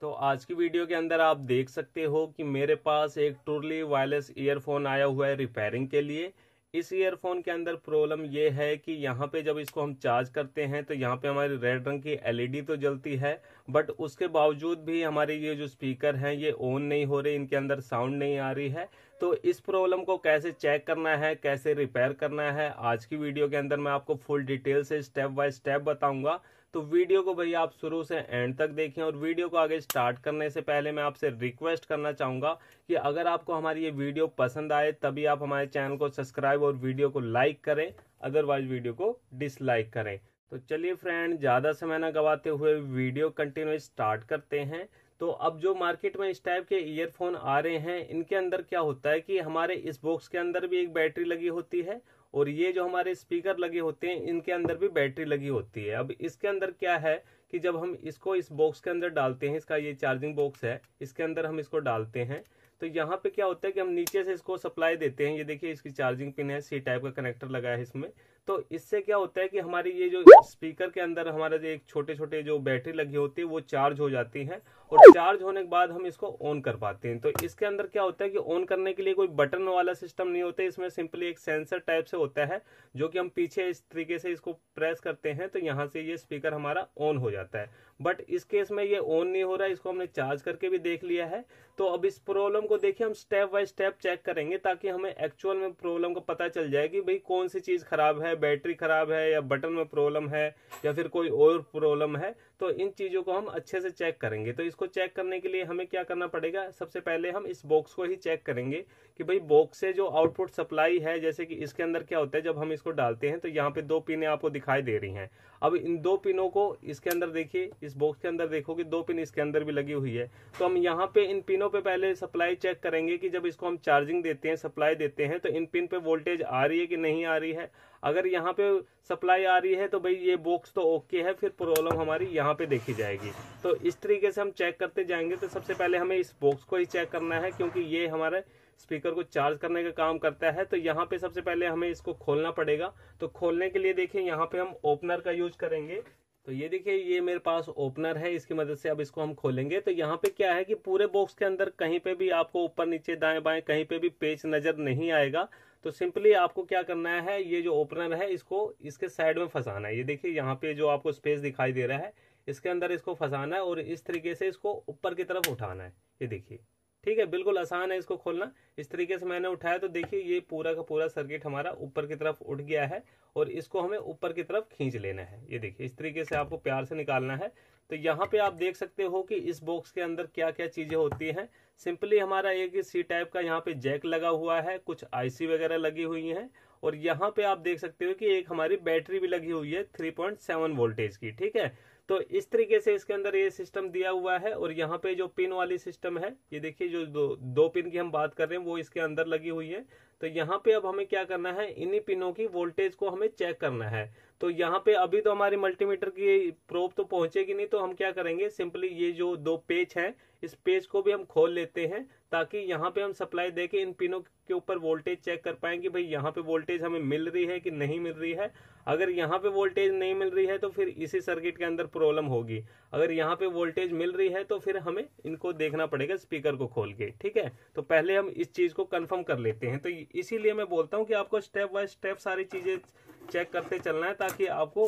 तो आज की वीडियो के अंदर आप देख सकते हो कि मेरे पास एक ट्रली वायरलेस ईयरफोन आया हुआ है रिपेयरिंग के लिए इस ईयरफोन के अंदर प्रॉब्लम ये है कि यहाँ पे जब इसको हम चार्ज करते हैं तो यहाँ पे हमारी रेड रंग की एलईडी तो जलती है बट उसके बावजूद भी हमारे ये जो स्पीकर हैं ये ऑन नहीं हो रहे इनके अंदर साउंड नहीं आ रही है तो इस प्रॉब्लम को कैसे चेक करना है कैसे रिपेयर करना है आज की वीडियो के अंदर मैं आपको फुल डिटेल से स्टेप बाय स्टेप बताऊंगा तो वीडियो को भैया आप शुरू से एंड तक देखें और वीडियो को आगे स्टार्ट करने से पहले मैं आपसे रिक्वेस्ट करना चाहूँगा कि अगर आपको हमारी ये वीडियो पसंद आए तभी आप हमारे चैनल को सब्सक्राइब और वीडियो को लाइक करें अदरवाइज वीडियो को डिसलाइक करें तो चलिए फ्रेंड ज़्यादा समय ना गवाते हुए वीडियो कंटिन्यू स्टार्ट करते हैं तो अब जो मार्केट में इस टाइप के ईयरफोन आ रहे हैं इनके अंदर क्या होता है कि हमारे इस बॉक्स के अंदर भी एक बैटरी लगी होती है और ये जो हमारे स्पीकर लगे होते हैं इनके अंदर भी बैटरी लगी होती है अब इसके अंदर क्या है कि जब हम इसको इस बॉक्स के अंदर डालते हैं इसका ये चार्जिंग बॉक्स है इसके अंदर हम इसको डालते हैं तो यहाँ पे क्या होता है कि हम नीचे से इसको सप्लाई देते हैं ये देखिए इसकी चार्जिंग पिन है सी टाइप का कनेक्टर लगा है इसमें तो इससे क्या होता है कि हमारे ये जो स्पीकर के अंदर हमारा जो एक छोटे छोटे जो बैटरी लगी होती है वो चार्ज हो जाती है और चार्ज होने के बाद हम इसको ऑन कर पाते हैं तो इसके अंदर क्या होता है कि ऑन करने के लिए कोई बटन वाला सिस्टम नहीं होता इसमें सिंपली एक सेंसर टाइप से होता है जो कि हम पीछे इस तरीके से इसको प्रेस करते हैं तो यहाँ से ये स्पीकर हमारा ऑन हो जाता है बट इस केस में ये ऑन नहीं हो रहा है इसको हमने चार्ज करके भी देख लिया है तो अब इस प्रॉब्लम को देखिए हम स्टेप बाय स्टेप चेक करेंगे ताकि हमें एक्चुअल में प्रॉब्लम का पता चल जाए कि भाई कौन सी चीज़ खराब है बैटरी खराब है या बटन में प्रॉब्लम है या फिर कोई और प्रॉब्लम है तो इन चीज़ों को हम अच्छे से चेक करेंगे तो इसको चेक करने के लिए हमें क्या करना पड़ेगा सबसे पहले हम इस बॉक्स को ही चेक करेंगे कि भाई बॉक्स से जो आउटपुट सप्लाई है जैसे कि इसके अंदर क्या होता है जब हम इसको डालते हैं तो यहाँ पे दो पिनें आपको दिखाई दे रही हैं अब इन दो पिनों को इसके अंदर देखिए इस बॉक्स के अंदर देखो कि दो पिन इसके अंदर भी लगी हुई है तो हम यहाँ पे इन पिनों पे पहले सप्लाई चेक करेंगे कि जब इसको हम चार्जिंग देते हैं सप्लाई देते हैं तो इन पिन पे वोल्टेज आ रही है कि नहीं आ रही है अगर यहाँ पे सप्लाई आ रही है तो भाई ये बॉक्स तो ओके है फिर प्रॉब्लम हमारी यहाँ पे देखी जाएगी तो इस तरीके से हम चेक करते जाएंगे तो सबसे पहले हमें इस बॉक्स को ही चेक करना है क्योंकि ये हमारे स्पीकर को चार्ज करने का काम करता है तो यहाँ पे सबसे पहले हमें इसको खोलना पड़ेगा तो खोलने के लिए देखिए यहाँ पे हम ओपनर का यूज करेंगे तो ये देखिए ये मेरे पास ओपनर है इसकी मदद से अब इसको हम खोलेंगे तो यहाँ पे क्या है कि पूरे बॉक्स के अंदर कहीं पे भी आपको ऊपर नीचे दाएं बाएं कहीं पे भी पेच नजर नहीं आएगा तो सिंपली आपको क्या करना है ये जो ओपनर है इसको इसके साइड में फंसाना है ये देखिए यहाँ पे जो आपको स्पेस दिखाई दे रहा है इसके अंदर इसको फंसाना है और इस तरीके से इसको ऊपर की तरफ उठाना है ये देखिए ठीक है बिल्कुल आसान है इसको खोलना इस तरीके से मैंने उठाया तो देखिए ये पूरा का पूरा सर्किट हमारा ऊपर की तरफ उठ गया है और इसको हमें ऊपर की तरफ खींच लेना है ये देखिए इस तरीके से आपको प्यार से निकालना है तो यहाँ पे आप देख सकते हो कि इस बॉक्स के अंदर क्या क्या चीज़ें होती हैं सिंपली हमारा एक सी टाइप का यहाँ पे जैक लगा हुआ है कुछ आईसी वगैरह लगी हुई है और यहाँ पे आप देख सकते हो कि एक हमारी बैटरी भी लगी हुई है थ्री वोल्टेज की ठीक है तो इस तरीके से इसके अंदर ये सिस्टम दिया हुआ है और यहाँ पे जो पिन वाली सिस्टम है ये देखिए जो दो, दो पिन की हम बात कर रहे हैं वो इसके अंदर लगी हुई है तो यहाँ पे अब हमें क्या करना है इन्हीं पिनों की वोल्टेज को हमें चेक करना है तो यहाँ पे अभी तो हमारी मल्टीमीटर की प्रोप तो पहुंचेगी नहीं तो हम क्या करेंगे सिंपली ये जो दो पेज है इस पेज को भी हम खोल लेते हैं ताकि यहाँ पे हम सप्लाई देके इन पिनों के ऊपर वोल्टेज चेक कर पाए कि भाई यहाँ पे वोल्टेज हमें मिल रही है कि नहीं मिल रही है अगर यहाँ पे वोल्टेज नहीं मिल रही है तो फिर इसी सर्किट के अंदर प्रॉब्लम होगी अगर यहाँ पे वोल्टेज मिल रही है तो फिर हमें इनको देखना पड़ेगा स्पीकर को खोल के ठीक है तो पहले हम इस चीज़ को कन्फर्म कर लेते हैं तो इसीलिए मैं बोलता हूँ कि आपको स्टेप बाय स्टेप सारी चीज़ें चेक करते चलना है ताकि आपको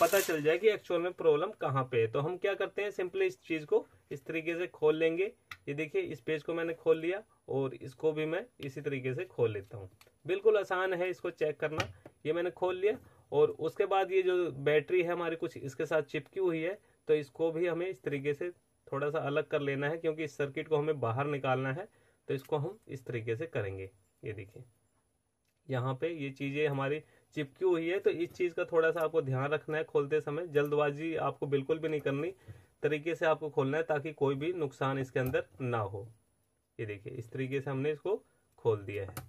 पता चल जाए कि एक्चुअल में प्रॉब्लम कहाँ पे है तो हम क्या करते हैं सिंपली इस चीज़ को इस तरीके से खोल लेंगे ये देखिए इस पेज को मैंने खोल लिया और इसको भी मैं इसी तरीके से खोल लेता हूँ बिल्कुल आसान है इसको चेक करना ये मैंने खोल लिया और उसके बाद ये जो बैटरी है हमारी कुछ इसके साथ चिपकी हुई है तो इसको भी हमें इस तरीके से थोड़ा सा अलग कर लेना है क्योंकि इस सर्किट को हमें बाहर निकालना है तो इसको हम इस तरीके से करेंगे ये देखिए यहाँ पे ये चीज़ें हमारी चिपकी हुई है तो इस चीज़ का थोड़ा सा आपको ध्यान रखना है खोलते समय जल्दबाजी आपको बिल्कुल भी नहीं करनी तरीके से आपको खोलना है ताकि कोई भी नुकसान इसके अंदर ना हो ये देखिए इस तरीके से हमने इसको खोल दिया है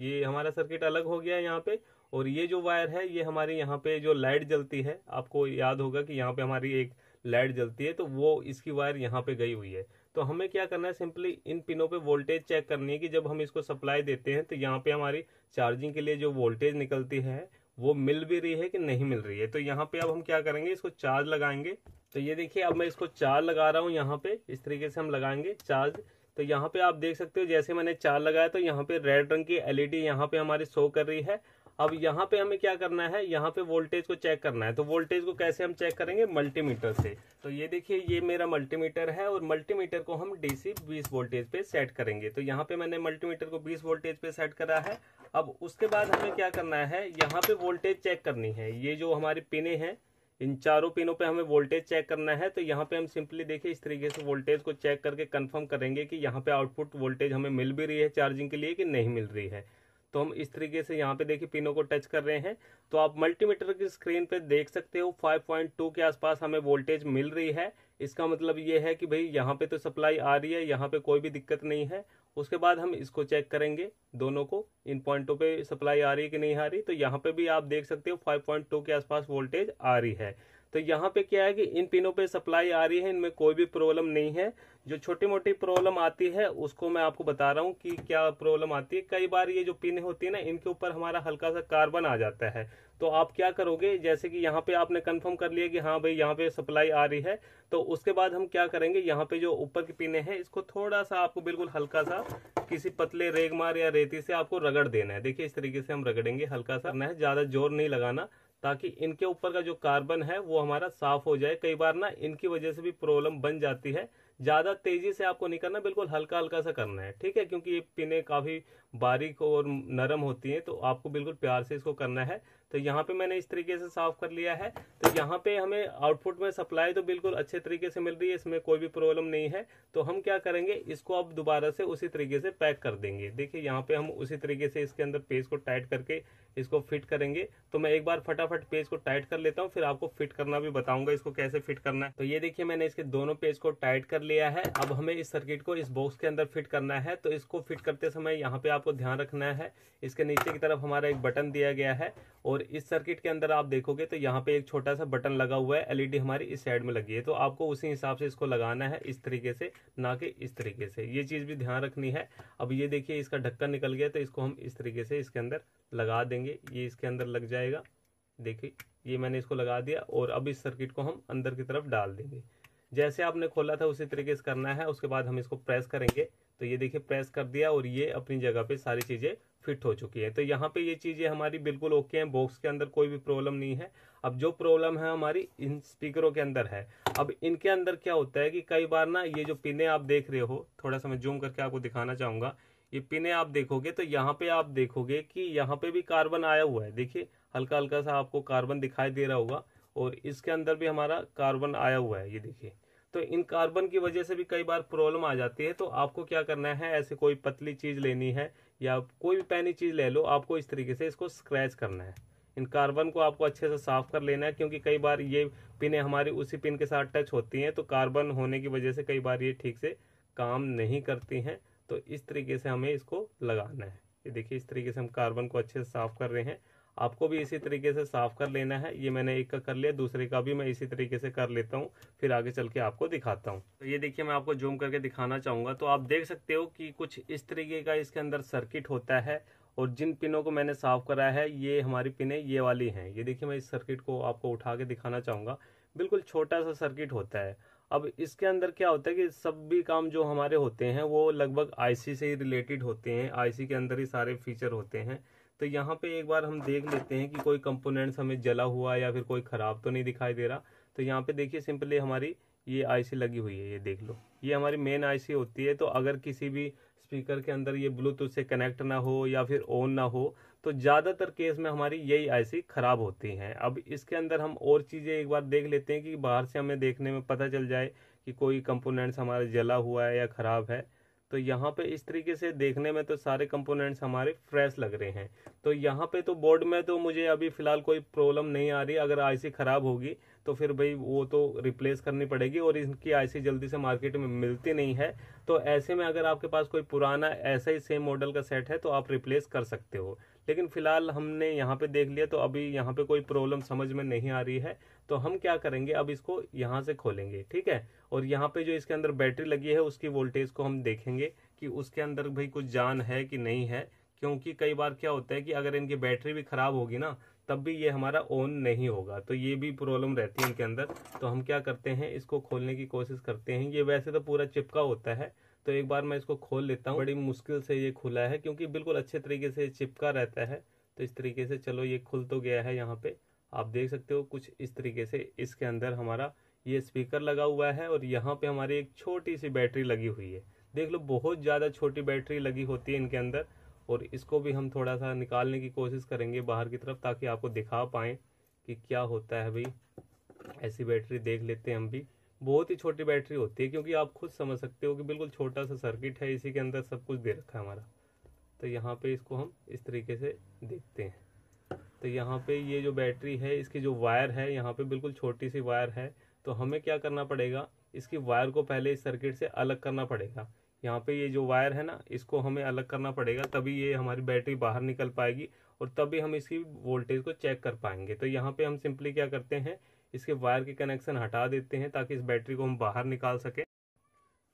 ये हमारा सर्किट अलग हो गया है यहाँ पे और ये जो वायर है ये हमारी यहाँ पे जो लाइट जलती है आपको याद होगा कि यहाँ पे हमारी एक लाइट जलती है तो वो इसकी वायर यहाँ पे गई हुई है तो हमें क्या करना है सिंपली इन पिनों पे वोल्टेज चेक करनी है कि जब हम इसको सप्लाई देते हैं तो यहाँ पे हमारी चार्जिंग के लिए जो वोल्टेज निकलती है वो मिल भी रही है कि नहीं मिल रही है तो यहाँ पे अब हम क्या करेंगे इसको चार्ज लगाएंगे तो ये देखिए अब मैं इसको चार्ज लगा रहा हूँ यहाँ पे इस तरीके से हम लगाएंगे चार्ज तो यहाँ पे आप देख सकते हो जैसे मैंने चार्ज लगाया तो यहाँ पे रेड रंग की एलईडी यहाँ पे हमारी शो कर रही है अब यहाँ पे हमें क्या करना है यहाँ पे वोल्टेज को चेक करना है तो वोल्टेज को कैसे हम चेक करेंगे मल्टीमीटर से तो ये देखिए ये मेरा मल्टीमीटर है और मल्टीमीटर को हम डीसी 20 वोल्टेज पे सेट करेंगे तो यहाँ पे मैंने मल्टीमीटर को 20 वोल्टेज पे सेट करा है अब उसके बाद हमें क्या करना है यहाँ पे वोल्टेज चेक करनी है ये जो हमारी पिने हैं इन चारों पिनों पे हमें वोल्टेज चेक करना है तो यहाँ पे हम सिंपली देखिए इस तरीके से वोल्टेज को चेक करके कंफर्म करेंगे कि यहाँ पे आउटपुट वोल्टेज हमें मिल भी रही है चार्जिंग के लिए कि नहीं मिल रही है तो हम इस तरीके से यहाँ पे देखिए पिनों को टच कर रहे हैं तो आप मल्टीमीटर की स्क्रीन पे देख सकते हो 5.2 के आसपास हमें वोल्टेज मिल रही है इसका मतलब ये है कि भाई यहाँ पे तो सप्लाई आ रही है यहाँ पे कोई भी दिक्कत नहीं है उसके बाद हम इसको चेक करेंगे दोनों को इन पॉइंटों पे सप्लाई आ रही है कि नहीं आ रही तो यहाँ पे भी आप देख सकते हो 5.2 के आसपास वोल्टेज आ रही है तो यहाँ पे क्या है कि इन पिनों पे सप्लाई आ रही है इनमें कोई भी प्रॉब्लम नहीं है जो छोटी मोटी प्रॉब्लम आती है उसको मैं आपको बता रहा हूँ कि क्या प्रॉब्लम आती है कई बार ये जो पिन होती है ना इनके ऊपर हमारा हल्का सा कार्बन आ जाता है तो आप क्या करोगे जैसे कि यहाँ पे आपने कंफर्म कर लिया कि हाँ भाई यहाँ पे सप्लाई आ रही है तो उसके बाद हम क्या करेंगे यहाँ पे जो ऊपर की पिने हैं इसको थोड़ा सा आपको बिल्कुल हल्का सा किसी पतले रेगमार या रेती से आपको रगड़ देना है देखिए इस तरीके से हम रगड़ेंगे हल्का सा ना ज़्यादा जोर नहीं लगाना ताकि इनके ऊपर का जो कार्बन है वो हमारा साफ हो जाए कई बार ना इनकी वजह से भी प्रॉब्लम बन जाती है ज़्यादा तेजी से आपको नहीं करना बिल्कुल हल्का हल्का सा करना है ठीक है क्योंकि ये पिने काफ़ी बारीक और नरम होती हैं तो आपको बिल्कुल प्यार से इसको करना है तो यहाँ पे मैंने इस तरीके से साफ कर लिया है तो यहाँ पे हमें आउटपुट में सप्लाई तो बिल्कुल अच्छे तरीके से मिल रही है इसमें कोई भी प्रॉब्लम नहीं है तो हम क्या करेंगे इसको अब दोबारा से उसी तरीके से पैक कर देंगे देखिए यहाँ पे हम उसी तरीके से इसके अंदर पेज को टाइट करके इसको फिट करेंगे तो मैं एक बार फटाफट पेज को टाइट कर लेता हूँ फिर आपको फिट करना भी बताऊंगा इसको कैसे फिट करना है तो ये देखिए मैंने इसके दोनों पेज को टाइट कर लिया है अब हमें इस सर्किट को इस बॉक्स के अंदर फिट करना है तो इसको फिट करते समय यहाँ पे आपको ध्यान रखना है इसके नीचे की तरफ हमारा एक बटन दिया गया है और और इस सर्किट के अंदर आप देखोगे तो यहाँ पे एक छोटा सा बटन लगा हुआ है एलईडी e हमारी इस साइड में लगी है तो आपको उसी हिसाब से इसको लगाना है इस तरीके से ना कि इस तरीके से ये चीज़ भी ध्यान रखनी है अब ये देखिए इसका ढक्कन निकल गया तो इसको हम इस तरीके से इसके अंदर लगा देंगे ये इसके अंदर लग जाएगा देखिए ये मैंने इसको लगा दिया और अब इस सर्किट को हम अंदर की तरफ डाल देंगे जैसे आपने खोला था उसी तरीके से करना है उसके बाद हम इसको प्रेस करेंगे तो ये देखिए प्रेस कर दिया और ये अपनी जगह पे सारी चीज़ें फिट हो चुकी है तो यहाँ पे ये चीज़ें हमारी बिल्कुल ओके हैं बॉक्स के अंदर कोई भी प्रॉब्लम नहीं है अब जो प्रॉब्लम है हमारी इन स्पीकरों के अंदर है अब इनके अंदर क्या होता है कि कई बार ना ये जो पिने आप देख रहे हो थोड़ा सा मैं जूम करके आपको दिखाना चाहूँगा ये पिने आप देखोगे तो यहाँ पे आप देखोगे कि यहाँ पे भी कार्बन आया हुआ है देखिए हल्का हल्का सा आपको कार्बन दिखाई दे रहा होगा और इसके अंदर भी हमारा कार्बन आया हुआ है ये देखिए तो इन कार्बन की वजह से भी कई बार प्रॉब्लम आ जाती है तो आपको क्या करना है ऐसे कोई पतली चीज़ लेनी है या कोई भी पैनी चीज़ ले लो आपको इस तरीके से इसको स्क्रैच करना है इन कार्बन को आपको अच्छे से साफ कर लेना है क्योंकि कई बार ये पिनें हमारी उसी पिन के साथ टच होती हैं तो कार्बन होने की वजह से कई बार ये ठीक से काम नहीं करती हैं तो इस तरीके से हमें इसको लगाना है ये देखिए इस तरीके से हम कार्बन को अच्छे से साफ कर रहे हैं आपको भी इसी तरीके से साफ कर लेना है ये मैंने एक का कर लिया दूसरे का भी मैं इसी तरीके से कर लेता हूँ फिर आगे चल के आपको दिखाता हूँ तो ये देखिए मैं आपको जूम करके दिखाना चाहूँगा तो आप देख सकते हो कि कुछ इस तरीके का इसके अंदर सर्किट होता है और जिन पिनों को मैंने साफ कराया है ये हमारी पिनें ये वाली हैं ये देखिए मैं इस सर्किट को आपको उठा के दिखाना चाहूँगा बिल्कुल छोटा सा सर्किट होता है अब इसके अंदर क्या होता है कि सब भी काम जो हमारे होते हैं वो लगभग आईसी से ही रिलेटेड होते हैं आईसी के अंदर ही सारे फीचर होते हैं तो यहाँ पे एक बार हम देख लेते हैं कि कोई कंपोनेंट्स हमें जला हुआ या फिर कोई ख़राब तो नहीं दिखाई दे रहा तो यहाँ पे देखिए सिंपली हमारी ये आईसी लगी हुई है ये देख लो ये हमारी मेन आईसी होती है तो अगर किसी भी स्पीकर के अंदर ये ब्लूटूथ से कनेक्ट ना हो या फिर ऑन ना हो तो ज़्यादातर केस में हमारी यही आईसी ख़राब होती हैं अब इसके अंदर हम और चीज़ें एक बार देख लेते हैं कि बाहर से हमें देखने में पता चल जाए कि कोई कंपोनेंट्स हमारा जला हुआ है या ख़राब है तो यहाँ पे इस तरीके से देखने में तो सारे कंपोनेंट्स हमारे फ्रेश लग रहे हैं तो यहाँ पे तो बोर्ड में तो मुझे अभी फ़िलहाल कोई प्रॉब्लम नहीं आ रही अगर आईसी ख़राब होगी तो फिर भाई वो तो रिप्लेस करनी पड़ेगी और इनकी आईसी जल्दी से मार्केट में मिलती नहीं है तो ऐसे में अगर आपके पास कोई पुराना ऐसा ही सेम मॉडल का सेट है तो आप रिप्लेस कर सकते हो लेकिन फ़िलहाल हमने यहाँ पे देख लिया तो अभी यहाँ पे कोई प्रॉब्लम समझ में नहीं आ रही है तो हम क्या करेंगे अब इसको यहाँ से खोलेंगे ठीक है और यहाँ पे जो इसके अंदर बैटरी लगी है उसकी वोल्टेज को हम देखेंगे कि उसके अंदर भाई कुछ जान है कि नहीं है क्योंकि कई बार क्या होता है कि अगर इनकी बैटरी भी खराब होगी ना तब भी ये हमारा ऑन नहीं होगा तो ये भी प्रॉब्लम रहती है इनके अंदर तो हम क्या करते हैं इसको खोलने की कोशिश करते हैं ये वैसे तो पूरा चिपका होता है तो एक बार मैं इसको खोल लेता हूँ बड़ी मुश्किल से ये खुला है क्योंकि बिल्कुल अच्छे तरीके से चिपका रहता है तो इस तरीके से चलो ये खुल तो गया है यहाँ पे आप देख सकते हो कुछ इस तरीके से इसके अंदर हमारा ये स्पीकर लगा हुआ है और यहाँ पे हमारी एक छोटी सी बैटरी लगी हुई है देख लो बहुत ज़्यादा छोटी बैटरी लगी होती है इनके अंदर और इसको भी हम थोड़ा सा निकालने की कोशिश करेंगे बाहर की तरफ ताकि आपको दिखा पाएँ कि क्या होता है भाई ऐसी बैटरी देख लेते हैं हम भी बहुत ही छोटी बैटरी होती है क्योंकि आप खुद समझ सकते हो कि बिल्कुल छोटा सा सर्किट है इसी के अंदर सब कुछ दे रखा है हमारा तो यहाँ पे इसको हम इस तरीके से देखते हैं तो यहाँ पे ये जो बैटरी है इसकी जो वायर है यहाँ पे बिल्कुल छोटी सी वायर है तो हमें क्या करना पड़ेगा इसकी वायर को पहले इस सर्किट से अलग करना पड़ेगा यहाँ पे ये जो वायर है ना इसको हमें अलग करना पड़ेगा तभी ये हमारी बैटरी बाहर निकल पाएगी और तभी हम इसकी वोल्टेज को चेक कर पाएंगे तो यहाँ पे हम सिंपली क्या करते हैं इसके वायर के कनेक्शन हटा देते हैं ताकि इस बैटरी को हम बाहर निकाल सकें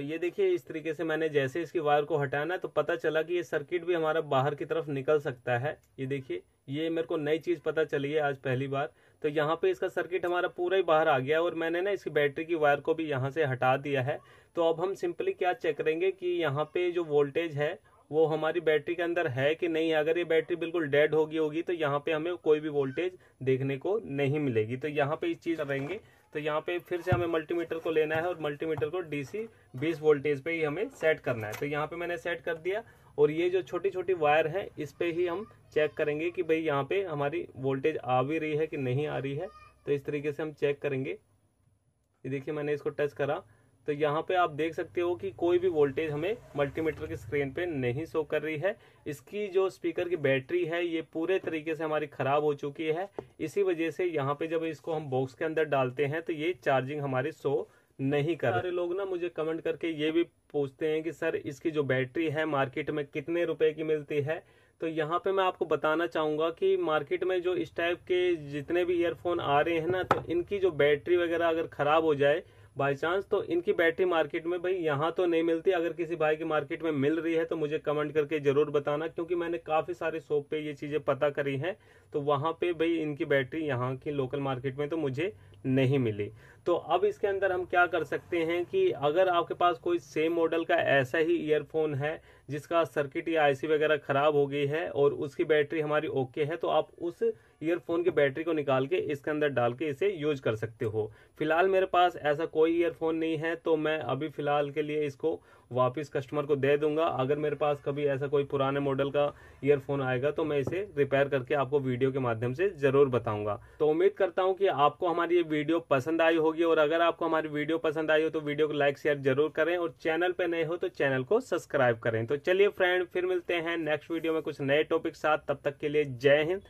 तो ये देखिए इस तरीके से मैंने जैसे इसकी वायर को हटाना तो पता चला कि ये सर्किट भी हमारा बाहर की तरफ निकल सकता है ये देखिए ये मेरे को नई चीज़ पता चली है आज पहली बार तो यहाँ पे इसका सर्किट हमारा पूरा ही बाहर आ गया और मैंने ना इसकी बैटरी की वायर को भी यहाँ से हटा दिया है तो अब हम सिंपली क्या चेक करेंगे कि यहाँ पे जो वोल्टेज है वो हमारी बैटरी के अंदर है कि नहीं अगर ये बैटरी बिल्कुल डेड होगी होगी तो यहाँ पे हमें कोई भी वोल्टेज देखने को नहीं मिलेगी तो यहाँ पे इस चीज़ करेंगे तो यहाँ पे फिर से हमें मल्टीमीटर को लेना है और मल्टीमीटर को डीसी 20 वोल्टेज पे ही हमें सेट करना है तो यहाँ पे मैंने सेट कर दिया और ये जो छोटी छोटी वायर है इस पर ही हम चेक करेंगे कि भाई यहाँ पे हमारी वोल्टेज आ भी रही है कि नहीं आ रही है तो इस तरीके से हम चेक करेंगे ये देखिए मैंने इसको टच करा तो यहाँ पे आप देख सकते हो कि कोई भी वोल्टेज हमें मल्टीमीटर की स्क्रीन पे नहीं शो कर रही है इसकी जो स्पीकर की बैटरी है ये पूरे तरीके से हमारी ख़राब हो चुकी है इसी वजह से यहाँ पे जब इसको हम बॉक्स के अंदर डालते हैं तो ये चार्जिंग हमारी शो नहीं कर सारे लोग ना मुझे कमेंट करके ये भी पूछते हैं कि सर इसकी जो बैटरी है मार्केट में कितने रुपए की मिलती है तो यहाँ पे मैं आपको बताना चाहूँगा कि मार्केट में जो इस टाइप के जितने भी ईयरफोन आ रहे हैं ना तो इनकी जो बैटरी वगैरह अगर ख़राब हो जाए बाई चांस तो इनकी बैटरी मार्केट में भाई यहाँ तो नहीं मिलती अगर किसी भाई की मार्केट में मिल रही है तो मुझे कमेंट करके ज़रूर बताना क्योंकि मैंने काफ़ी सारे शॉप पे ये चीज़ें पता करी हैं तो वहां पे भाई इनकी बैटरी यहाँ की लोकल मार्केट में तो मुझे नहीं मिली तो अब इसके अंदर हम क्या कर सकते हैं कि अगर आपके पास कोई सेम मॉडल का ऐसा ही ईयरफोन है जिसका सर्किट या आईसी वगैरह ख़राब हो गई है और उसकी बैटरी हमारी ओके है तो आप उस ईयरफोन की बैटरी को निकाल के इसके अंदर डाल के इसे यूज कर सकते हो फिलहाल मेरे पास ऐसा कोई ईयरफोन नहीं है तो मैं अभी फ़िलहाल के लिए इसको वापस कस्टमर को दे दूंगा अगर मेरे पास कभी ऐसा कोई पुराने मॉडल का ईयरफोन आएगा तो मैं इसे रिपेयर करके आपको वीडियो के माध्यम से ज़रूर बताऊँगा तो उम्मीद करता हूँ कि आपको हमारी ये वीडियो पसंद आई हो होगी और अगर आपको हमारी वीडियो पसंद आई हो तो वीडियो को लाइक शेयर जरूर करें और चैनल पर नए हो तो चैनल को सब्सक्राइब करें तो चलिए फ्रेंड फिर मिलते हैं नेक्स्ट वीडियो में कुछ नए टॉपिक साथ तब तक के लिए जय हिंद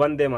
वंदे मातरम